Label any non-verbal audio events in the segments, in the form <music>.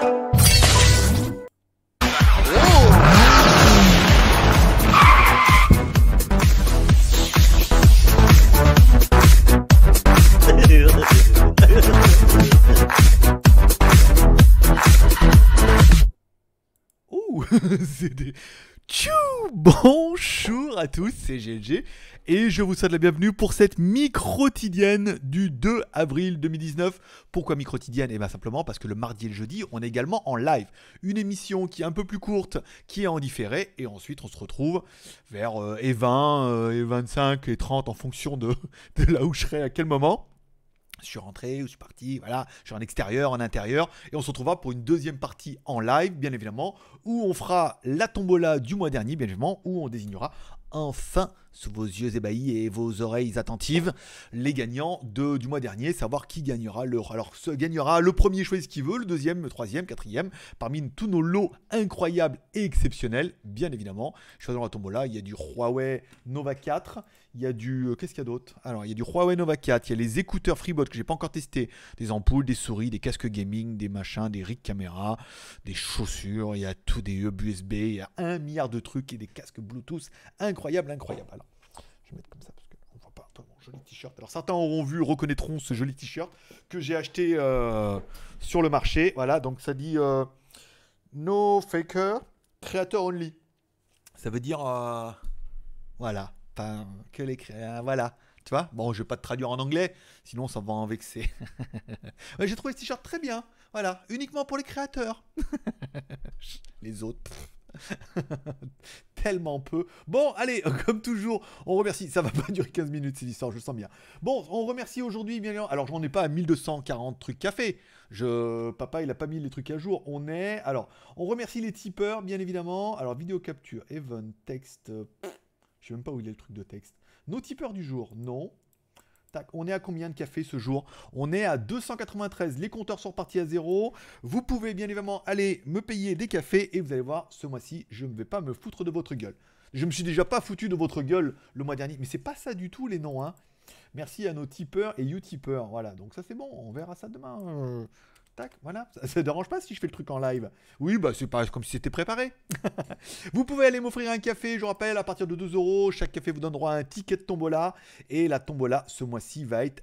Oh, <laughs> c'est des... Tchou Bonjour à tous, c'est GLG et je vous souhaite la bienvenue pour cette micro quotidienne du 2 avril 2019. Pourquoi micro quotidienne Et eh bien simplement parce que le mardi et le jeudi, on est également en live. Une émission qui est un peu plus courte, qui est en différé, et ensuite on se retrouve vers euh, et 20, euh, et 25, et 30 en fonction de, <laughs> de là où je serai à quel moment je suis rentré ou je suis parti, voilà, je suis en extérieur, en intérieur, et on se retrouvera pour une deuxième partie en live, bien évidemment, où on fera la tombola du mois dernier, bien évidemment, où on désignera enfin sous vos yeux ébahis et vos oreilles attentives les gagnants de, du mois dernier, savoir qui gagnera le Alors, ce gagnera le premier choix ce qu'il veut, le deuxième, le troisième, quatrième, parmi tous nos lots incroyables et exceptionnels, bien évidemment. Je dans la tombola, il y a du Huawei Nova 4, il y a du. Euh, qu'est-ce qu'il y a d'autre Alors, il y a du Huawei Nova 4, il y a les écouteurs FreeBot que j'ai pas encore testé, des ampoules, des souris, des casques gaming, des machins, des rig caméras des chaussures, il y a tout, des USB, il y a un milliard de trucs et des casques Bluetooth incroyables, incroyables. Je vais mettre comme ça parce qu'on ne voit pas mon joli t-shirt. Alors certains auront vu, reconnaîtront ce joli t-shirt que j'ai acheté euh, sur le marché. Voilà, donc ça dit euh, No Faker, Creator Only. Ça veut dire... Euh, voilà, que les créateurs... Voilà. Tu vois Bon, je vais pas te traduire en anglais, sinon ça va en vexer. <laughs> j'ai trouvé ce t-shirt très bien. Voilà, uniquement pour les créateurs. <laughs> les autres. <laughs> Tellement peu. Bon, allez, <laughs> comme toujours, on remercie. Ça va pas durer 15 minutes, cette histoire, je sens bien. Bon, on remercie aujourd'hui, bien Alors, j'en ai pas à 1240 trucs café. Je... Papa, il a pas mis les trucs à jour. On est. Alors, on remercie les tipeurs, bien évidemment. Alors, vidéo capture, event, texte. je sais même pas où il est le truc de texte. Nos tipeurs du jour, non. Tac, on est à combien de cafés ce jour On est à 293. Les compteurs sont partis à zéro. Vous pouvez bien évidemment aller me payer des cafés et vous allez voir, ce mois-ci, je ne vais pas me foutre de votre gueule. Je me suis déjà pas foutu de votre gueule le mois dernier, mais c'est pas ça du tout les noms. Hein. Merci à nos tipeurs et you Voilà, donc ça c'est bon, on verra ça demain voilà, ça, ne dérange pas si je fais le truc en live. Oui, bah c'est pas comme si c'était préparé. <laughs> vous pouvez aller m'offrir un café, je rappelle, à partir de 2 euros, chaque café vous donnera un ticket de tombola. Et la tombola, ce mois-ci, va être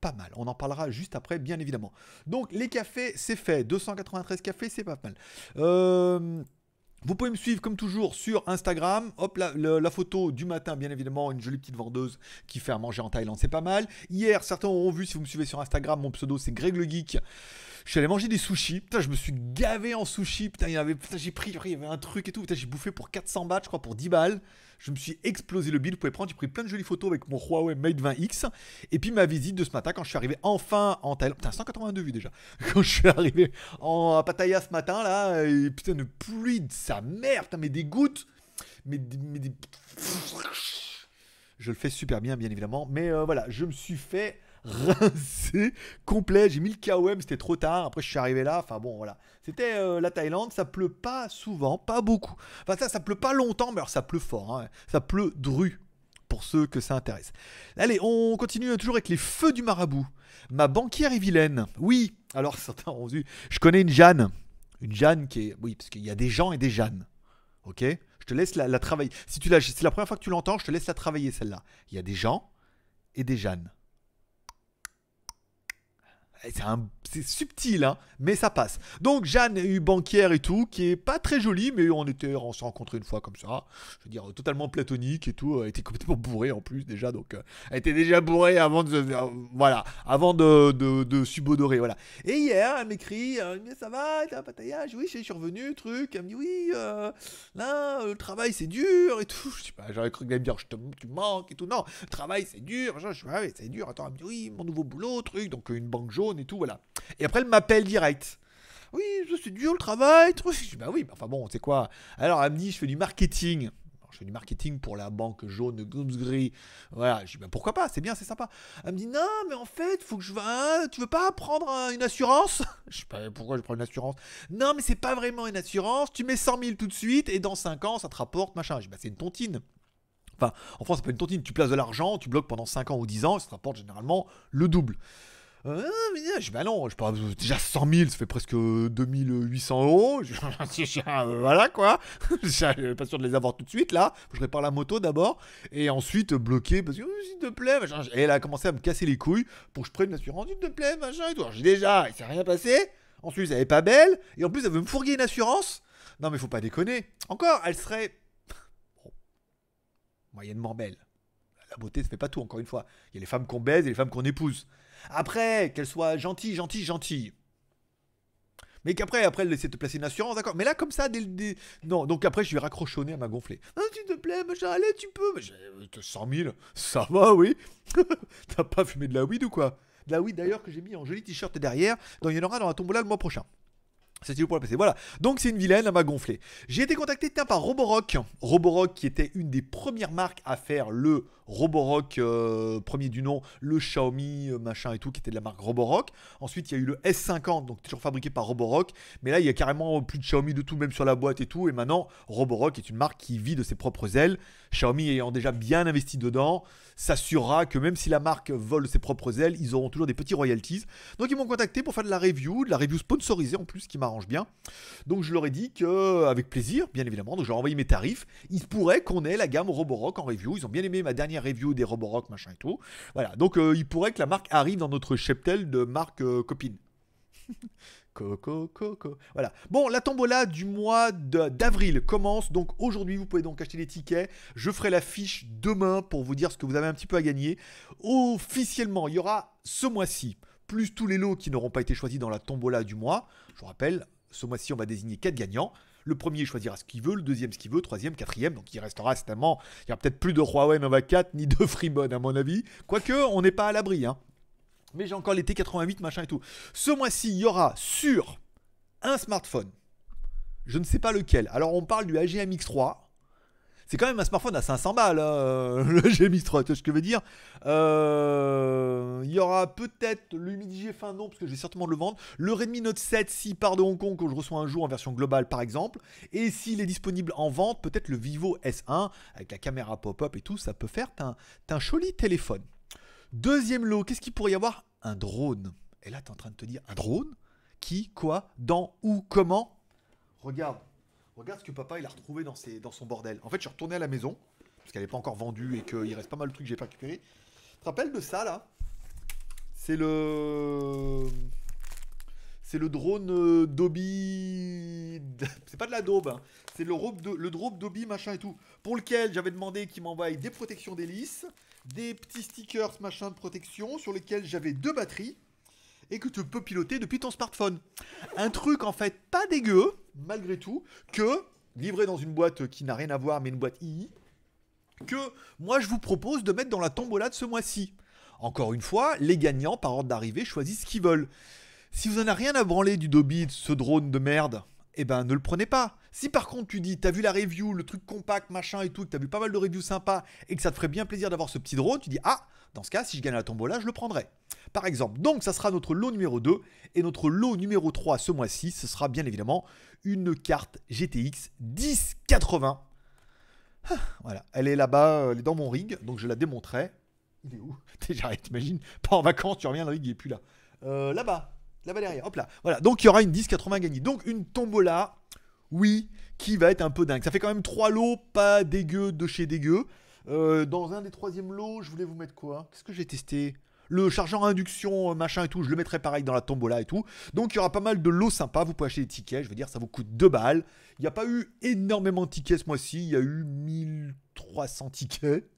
pas mal. On en parlera juste après, bien évidemment. Donc les cafés, c'est fait. 293 cafés, c'est pas mal. Euh... Vous pouvez me suivre comme toujours sur Instagram. Hop, la, la, photo du matin, bien évidemment, une jolie petite vendeuse qui fait à manger en Thaïlande, c'est pas mal. Hier, certains auront vu, si vous me suivez sur Instagram, mon pseudo c'est Greg le Geek. Je suis allé manger des sushis. Putain, je me suis gavé en sushis. Putain, il y avait, j'ai pris, il y avait un truc et tout. Putain, j'ai bouffé pour 400 bahts, je crois, pour 10 balles. Je me suis explosé le bill. Vous pouvez prendre, j'ai pris plein de jolies photos avec mon Huawei Mate 20X. Et puis ma visite de ce matin, quand je suis arrivé enfin en Thaïlande. Putain, 182 vues déjà. <laughs> Quand je suis arrivé en, à Pattaya ce matin, là, putain, une pluie de sa mère. Putain, mais des gouttes. Mais, Je le fais super bien, bien évidemment. Mais euh, voilà, je me suis fait rincé complet. J'ai mis le KOM, c'était trop tard. Après, je suis arrivé là. Enfin bon, voilà. C'était euh, la Thaïlande. Ça pleut pas souvent, pas beaucoup. Enfin, ça, ça pleut pas longtemps, mais alors ça pleut fort. Hein. Ça pleut dru pour ceux que ça intéresse. Allez, on continue toujours avec les feux du marabout. Ma banquière est vilaine. Oui, alors <laughs> certains ont vu. Je connais une Jeanne. Une Jeanne qui est. Oui, parce qu'il y a des gens et des Jeannes. Ok Je te laisse la, travailler. Si tu la, c'est la première fois que tu l'entends, je te laisse la travailler celle-là. Il y a des gens et des Jeannes. C'est, subtil, hein, mais ça passe. Donc Jeanne eu banquière et tout, qui est pas très jolie, mais on était, on s'est rencontrés une fois comme ça. Je veux dire, totalement platonique et tout. Elle était complètement bourrée en plus déjà, donc euh, elle était déjà bourrée avant de, euh, voilà, avant de, subodorer, voilà. Et hier, elle m'écrit, euh, ça va, t'as un bataillage, oui, je suis revenu, truc. Elle me dit oui, là, le travail c'est dur et tout. Je sais pas, bah, j'aurais cru qu'elle me dire, tu manques et tout. Non, le travail c'est dur, je, ah c'est dur. Attends, elle me dit oui, mon nouveau boulot, truc, donc une banque jaune et tout, voilà. Et après, elle m'appelle direct. Oui, c'est dur le travail. Je dis, bah oui, enfin bon, c'est quoi Alors, elle me dit, je fais du marketing. je fais du marketing pour la banque jaune de Gris. Voilà, je dis, bah pourquoi pas, c'est bien, c'est sympa. Elle me dit, non, mais en fait, faut que je. tu veux pas prendre une assurance <laughs> Je sais pas bah, pourquoi je prends une assurance. Non, mais c'est pas vraiment une assurance. Tu mets 100 000 tout de suite et dans 5 ans, ça te rapporte, machin. Je dis, bah c'est une tontine. Enfin, en France, c'est pas une tontine. Tu places de l'argent, tu bloques pendant 5 ans ou 10 ans, et ça te rapporte généralement le double. Euh, je ben non, je bah déjà 100 000, ça fait presque 2800 euh, euh, euros. <laughs> Ah, ah, euh, voilà quoi. <laughs> je ah, pas sûr de les avoir tout de suite là. Je répare la moto d'abord et ensuite bloquer parce que oh, s'il te plaît, machin. Et elle a commencé à me casser les couilles pour que je prenne l'assurance, s'il te plaît, machin et j'ai déjà, il s'est rien passé. Ensuite, elle est pas belle et en plus, elle veut me fourguer une assurance. Non mais faut pas déconner. Encore, elle serait <laughs> moyennement belle. La beauté, ça fait pas tout, encore une fois. Il y a les femmes qu'on baise et les femmes qu'on épouse. Après, qu'elle soit gentille, gentille, gentille. Mais qu'après, après, elle essaie te placer une assurance, d'accord Mais là, comme ça, dès Non, donc après, je vais raccrochonner à ma gonflée. Ah, s'il te plaît, machin, allez, tu peux. Mais 100 000, euh, ça va, oui. <laughs> T'as pas fumé de la weed ou quoi De la weed d'ailleurs que j'ai mis en joli t-shirt derrière. Donc il y en aura dans la tombola le mois prochain. C'est pour la Voilà. Donc c'est une vilaine, elle m'a gonflé. J'ai été contacté par Roborock. Roborock qui était une des premières marques à faire le Roborock euh, premier du nom, le Xiaomi euh, machin et tout qui était de la marque Roborock. Ensuite, il y a eu le S50 donc toujours fabriqué par Roborock, mais là il y a carrément plus de Xiaomi de tout même sur la boîte et tout et maintenant Roborock est une marque qui vit de ses propres ailes. Xiaomi ayant déjà bien investi dedans, s'assurera que même si la marque vole ses propres ailes, ils auront toujours des petits royalties. Donc ils m'ont contacté pour faire de la review, de la review sponsorisée en plus qui m'a arrange bien. Donc je leur ai dit que, euh, avec plaisir, bien évidemment, donc j'ai envoyé mes tarifs. Il pourrait qu'on ait la gamme Roborock en review. Ils ont bien aimé ma dernière review des Roborock, machin et tout. Voilà, donc euh, il pourrait que la marque arrive dans notre cheptel de marque euh, copine. Coco, <laughs> coco. Voilà. Bon, la tombola du mois d'avril commence. Donc aujourd'hui, vous pouvez donc acheter les tickets. Je ferai la fiche demain pour vous dire ce que vous avez un petit peu à gagner. Officiellement, il y aura ce mois-ci plus tous les lots qui n'auront pas été choisis dans la tombola du mois. Je vous rappelle, ce mois-ci, on va désigner 4 gagnants. Le premier choisira ce qu'il veut, le deuxième ce qu'il veut, troisième, quatrième. Donc il restera certainement, il n'y aura peut-être plus de Huawei Nova 4 ni de Freebone à mon avis. Quoique, on n'est pas à l'abri. Hein. Mais j'ai encore les T88, machin et tout. Ce mois-ci, il y aura sur un smartphone, je ne sais pas lequel. Alors on parle du x 3 c'est quand même un smartphone à 500 balles, hein, euh, <laughs> le G 3, tu vois ce que je veux dire. Euh, il y aura peut-être le Midi non, parce que j'ai vais certainement le vendre. Le Redmi Note 7, s'il part de Hong Kong, que je reçois un jour en version globale par exemple. Et s'il est disponible en vente, peut-être le Vivo S1, avec la caméra pop-up et tout, ça peut faire un joli téléphone. Deuxième lot, qu'est-ce qu'il pourrait y avoir Un drone. Et là, tu es en train de te dire, un drone Qui Quoi Dans Où Comment Regarde, Regarde ce que papa il a retrouvé dans, dans son bordel. En fait, je suis retourné à la maison, parce qu'elle n'est pas encore vendue et qu'il reste pas mal de trucs que j'ai pas récupéré. Tu te rappelles de ça là C'est le. C'est le drone euh, Dobby. <laughs> C'est pas de la daube, hein. c'est le, le drone Dobby machin et tout. Pour lequel j'avais demandé qu'il m'envoie des protections d'hélice, des petits stickers machin de protection, sur lesquels j'avais deux batteries et que tu peux piloter depuis ton smartphone. Un truc en fait pas dégueu, malgré tout, que livré dans une boîte qui n'a rien à voir mais une boîte II, que moi je vous propose de mettre dans la tombola de ce mois-ci. Encore une fois, les gagnants par ordre d'arrivée choisissent ce qu'ils veulent. Si vous n'en avez rien à branler du Dobby, ce drone de merde, eh ben ne le prenez pas. Si par contre tu dis, t'as vu la review, le truc compact, machin et tout, que as vu pas mal de reviews sympas et que ça te ferait bien plaisir d'avoir ce petit drone, tu dis, ah, dans ce cas, si je gagne la tombola, je le prendrai. Par exemple, donc ça sera notre lot numéro 2 et notre lot numéro 3 ce mois-ci, ce sera bien évidemment une carte GTX 1080. Ah, voilà, elle est là-bas, euh, elle est dans mon rig, donc je la démontrais. Il est où <laughs> Déjà, t'imagines, pas en vacances, tu reviens, le rig il est plus là. Euh, là-bas, là-bas derrière, hop là. Voilà, donc il y aura une 1080 gagnée. Donc une tombola oui, qui va être un peu dingue. Ça fait quand même trois lots pas dégueu de chez dégueu. Euh, dans un des troisième lots, je voulais vous mettre quoi Qu'est-ce que j'ai testé le chargeur à induction, euh, machin et tout, je le mettrai pareil dans la tombola et tout. Donc il y aura pas mal de lots sympas, vous pouvez acheter des tickets, je veux dire, ça vous coûte 2 balles. Il n'y a pas eu énormément de tickets ce mois-ci, il y a eu 1300 tickets.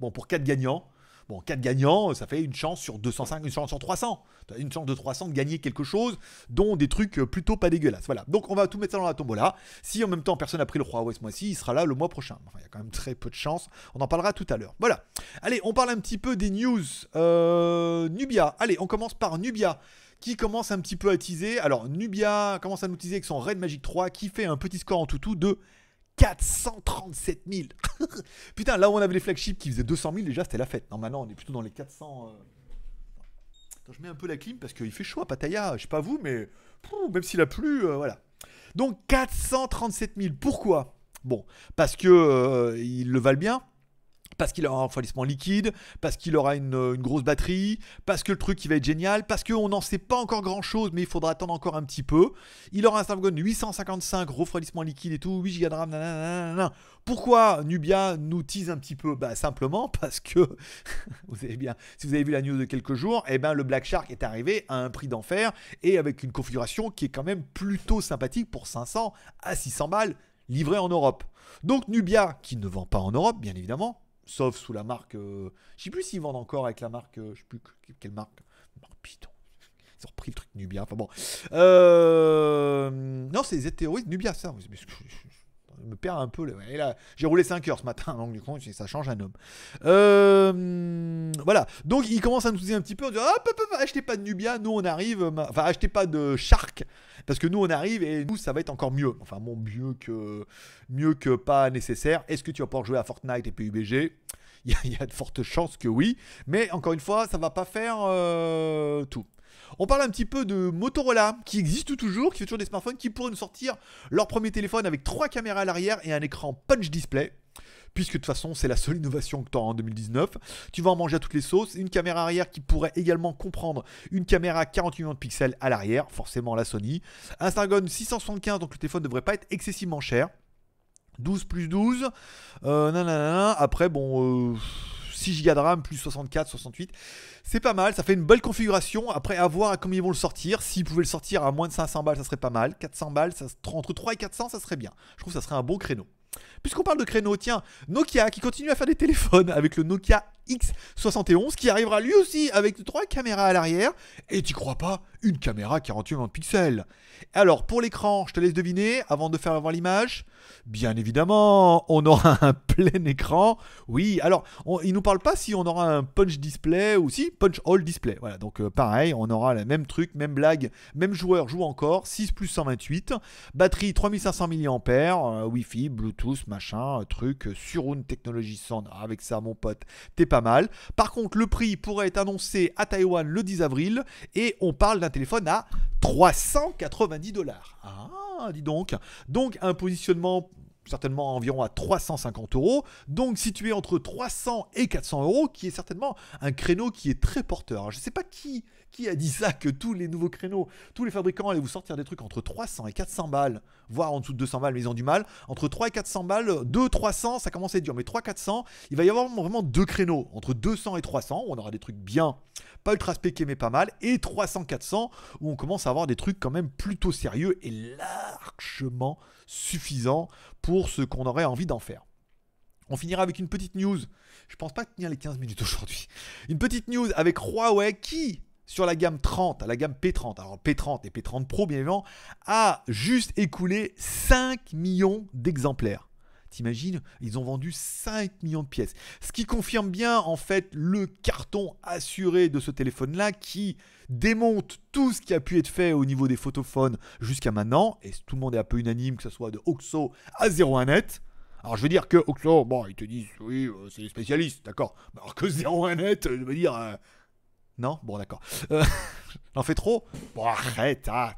Bon, pour 4 gagnants. Bon, 4 gagnants, ça fait une chance sur 205, une chance sur 300. Une chance de 300 de gagner quelque chose, dont des trucs euh, plutôt pas dégueulasses. Voilà. Donc on va tout mettre ça dans la tombola. Si en même temps personne n'a pris le roi Ouest ce mois-ci, il sera là le mois prochain. Enfin, il y a quand même très peu de chance. On en parlera tout à l'heure. Voilà. Allez, on parle un petit peu des news. Euh, Nubia. Allez, on commence par Nubia qui commence un petit peu à teaser. Alors Nubia commence à nous teaser avec son Red Magic 3 qui fait un petit score en tout toutou de 437 000 <laughs> Putain, là où on avait les flagships qui faisaient 200 000, déjà, c'était la fête. Non, maintenant, on est plutôt dans les 400... Euh. je mets un peu la clim parce qu'il fait chaud à Pattaya. Je sais pas vous, mais même s'il a plu, euh, voilà. Donc 437 000. Pourquoi Bon, parce que euh, le valent bien parce qu'il aura un refroidissement liquide, parce qu'il aura euh, une, grosse batterie, parce que le truc il va être génial, parce qu'on n'en sait pas encore grand chose, mais il faudra attendre encore un petit peu. Il aura un Snapdragon 855, refroidissement liquide et tout, 8 Go de RAM, Pourquoi Nubia nous tease un petit peu Bah simplement parce que, <laughs> vous savez bien, si vous avez vu la news de quelques jours, eh ben, le Black Shark est arrivé à un prix d'enfer et avec une configuration qui est quand même plutôt sympathique pour 500 à 600 balles livré en Europe. Donc Nubia, qui ne vend pas en Europe, bien évidemment, Sauf sous la marque. Euh, je sais plus s'ils vendent encore avec la marque. Euh, je sais plus quelle marque. Oh Ils ont repris le truc Nubia. Enfin bon. Euh, non, c'est les hétéroïdes Nubia, ça. Mais je, me perds un peu. Là. j'ai roulé 5 heures ce matin, donc du coup, ça change un homme. Euh, voilà. Donc, il commence à nous dire un petit peu, on dit, achetez pas de Nubia, nous on arrive, enfin, achetez pas de Shark, parce que nous on arrive et nous ça va être encore mieux. Enfin, bon, mieux que, mieux que pas nécessaire. Est-ce que tu vas pouvoir jouer à Fortnite et PUBG il y, a de fortes chances que oui, mais encore une fois, ça va pas faire euh, tout. On parle un petit peu de Motorola, qui existe toujours, qui fait toujours des smartphones, qui pourraient nous sortir leur premier téléphone avec trois caméras à l'arrière et un écran punch display puisque de toute façon c'est la seule innovation que tu as en 2019. Tu vas en manger à toutes les sauces. Une caméra arrière qui pourrait également comprendre une caméra 48 millions de pixels à l'arrière, forcément la Sony. Un Snapdragon 675, donc le téléphone ne devrait pas être excessivement cher. 12 plus 12. Euh, Après, bon... Euh, 6 Go de RAM, plus 64, 68. C'est pas mal, ça fait une belle configuration. Après, à voir à combien ils vont le sortir. S'ils pouvaient le sortir à moins de 500 balles, ça serait pas mal. 400 balles, ça, entre 3 et 400, ça serait bien. Je trouve que ça serait un bon créneau. Puisqu'on parle de créneaux, tiens, Nokia qui continue à faire des téléphones avec le Nokia X71 qui arrivera lui aussi avec trois caméras à l'arrière. Et tu crois pas Une caméra 48 millions pixels. Alors pour l'écran, je te laisse deviner avant de faire voir l'image. Bien évidemment, on aura <laughs> un plein écran. Oui, alors on, il nous parle pas si on aura un punch display ou si punch all display. Voilà, donc euh, pareil, on aura le même truc, même blague, même joueur joue encore. 6 plus 128, batterie 3500 mAh, euh, Wi-Fi, Bluetooth, machin, truc, euh, sur une technologie sans ah, avec ça, mon pote, t'es pas mal. Par contre, le prix pourrait être annoncé à Taïwan le 10 avril et on parle d'un téléphone à 390 dollars. Ah, dis donc. Donc, un positionnement certainement environ à 350 euros, donc situé entre 300 et 400 euros, qui est certainement un créneau qui est très porteur. je ne sais pas qui, qui a dit ça, que tous les nouveaux créneaux, tous les fabricants allaient vous sortir des trucs entre 300 et 400 balles, voire en dessous de 200 balles, mais ils ont du mal. Entre 3 et 400 balles, 2, 300, ça commence à être dur, mais 3, 400, il va y avoir vraiment deux créneaux, entre 200 et 300, où on aura des trucs bien, pas ultra spéqués, mais pas mal, et 300, 400, où on commence à avoir des trucs quand même plutôt sérieux et largement suffisant pour ce qu'on aurait envie d'en faire. On finira avec une petite news. Je pense pas tenir les 15 minutes aujourd'hui. Une petite news avec Huawei qui, sur la gamme 30, à la gamme P30, alors P30 et P30 Pro bien évidemment, a juste écoulé 5 millions d'exemplaires. T'imagines Ils ont vendu 5 millions de pièces. Ce qui confirme bien en fait le carton assuré de ce téléphone-là qui démonte tout ce qui a pu être fait au niveau des photophones jusqu'à maintenant. Et tout le monde est un peu unanime, que ce soit de Oxo à 01net. Alors je veux dire que Oxo, bon, ils te disent oui, euh, c'est les spécialistes, d'accord. Alors que 01net, euh, je veux dire... Euh, non Bon, d'accord. Euh, <laughs> en fait trop. Bon, arrête, ah,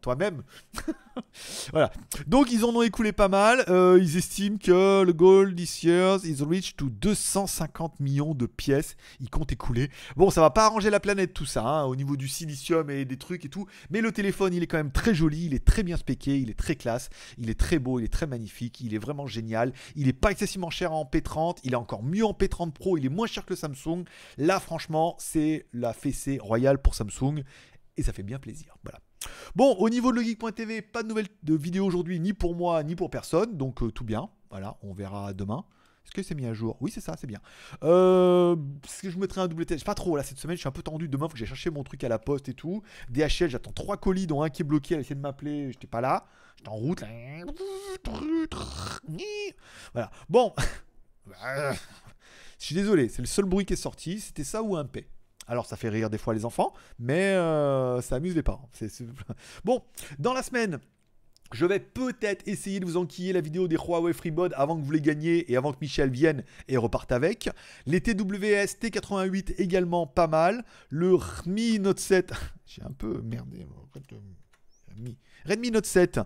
toi-même. <laughs> voilà. Donc, ils en ont écoulé pas mal. Euh, ils estiment que le Gold this year is rich to 250 millions de pièces. Ils comptent écouler. Bon, ça va pas arranger la planète, tout ça, hein, au niveau du silicium et des trucs et tout. Mais le téléphone, il est quand même très joli. Il est très bien spéqué. Il est très classe. Il est très beau. Il est très magnifique. Il est vraiment génial. Il est pas excessivement cher en P30. Il est encore mieux en P30 Pro. Il est moins cher que Samsung. Là, franchement, c'est la fessée royale pour Samsung et ça fait bien plaisir. Voilà. Bon, au niveau de legeek.tv, pas de nouvelles de vidéos aujourd'hui, ni pour moi, ni pour personne, donc euh, tout bien. Voilà, on verra demain. Est-ce que c'est mis à jour Oui, c'est ça, c'est bien. Euh, est-ce que je mettrai un double test Pas trop, là, cette semaine, je suis un peu tendu. Demain, il faut que j'ai chercher mon truc à la poste et tout. DHL, j'attends trois colis, dont un qui est bloqué. Elle essaie de m'appeler, j'étais pas là. J'étais en route. Voilà. Bon. <laughs> je suis désolé, c'est le seul bruit qui est sorti. C'était ça ou un P alors ça fait rire des fois les enfants, mais euh, ça amuse les parents. <laughs> Bon, dans la semaine, je vais peut-être essayer de vous enquiller la vidéo des Huawei FreeBod avant que vous les gagniez et avant que Michel vienne et reparte avec. Les TWS T88 également pas mal. Le rmi Note 7, <laughs> j'ai un peu merdé. Redmi Note 7,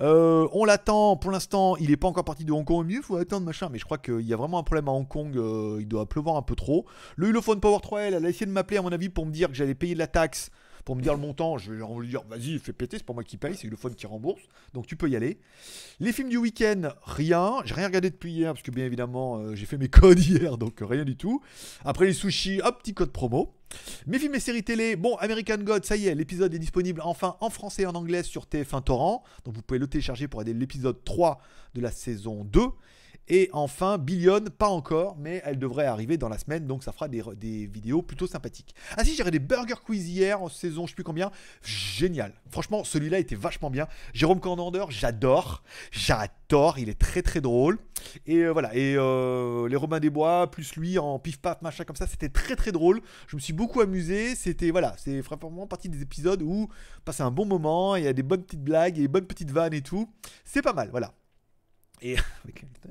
euh, on l'attend. Pour l'instant, il n'est pas encore parti de Hong Kong. Au mieux, faut attendre, machin. Mais je crois qu'il y a vraiment un problème à Hong Kong. Euh, il doit pleuvoir un peu trop. Le Ulophone Power 3L, elle a essayé de m'appeler, à mon avis, pour me dire que j'allais payer de la taxe pour me dire le montant, je vais lui dire vas-y, fais péter, c'est pas moi qui paye, c'est le fun qui rembourse, donc tu peux y aller. Les films du week-end, rien, j'ai rien regardé depuis hier, parce que bien évidemment, euh, j'ai fait mes <laughs> codes hier, donc rien du tout. Après les sushis, hop, petit code promo. Mes films et séries télé, bon, American God, ça y est, l'épisode est disponible enfin en français et en anglais sur TF1 Torrent. Donc vous pouvez le télécharger pour aider l'épisode 3 de la saison 2. Et enfin, Billion, pas encore, mais elle devrait arriver dans la semaine, donc ça fera des, vidéos plutôt sympathiques. Ah si, j'ai des Burger Quiz hier en saison, je sais plus combien. Génial. Franchement, celui-là était vachement bien. Jérôme Cornander, j'adore. J'adore, il est très très drôle. Et euh, voilà, et euh, les Romains des Bois, plus lui en pif-paf, machin comme ça, c'était très très drôle. Je me suis beaucoup amusé. C'était, voilà, c'est vraiment partie des épisodes où passer un bon moment, il y a des bonnes petites blagues, et des bonnes petites vannes et tout. C'est pas mal, voilà. Et je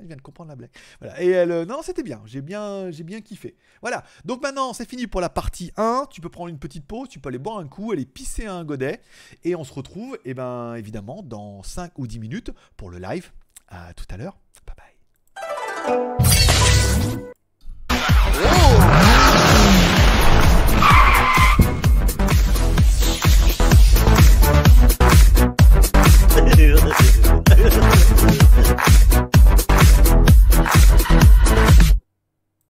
<laughs> viens de comprendre la blague. Voilà. Et elle, euh, non, c'était bien. J'ai bien, j'ai bien kiffé. Voilà. Donc maintenant, c'est fini pour la partie 1. Tu peux prendre une petite pause, tu peux aller boire un coup, aller pisser un godet. Et on se retrouve, Et eh ben, évidemment, dans 5 ou 10 minutes pour le live. À tout à l'heure. Bye bye.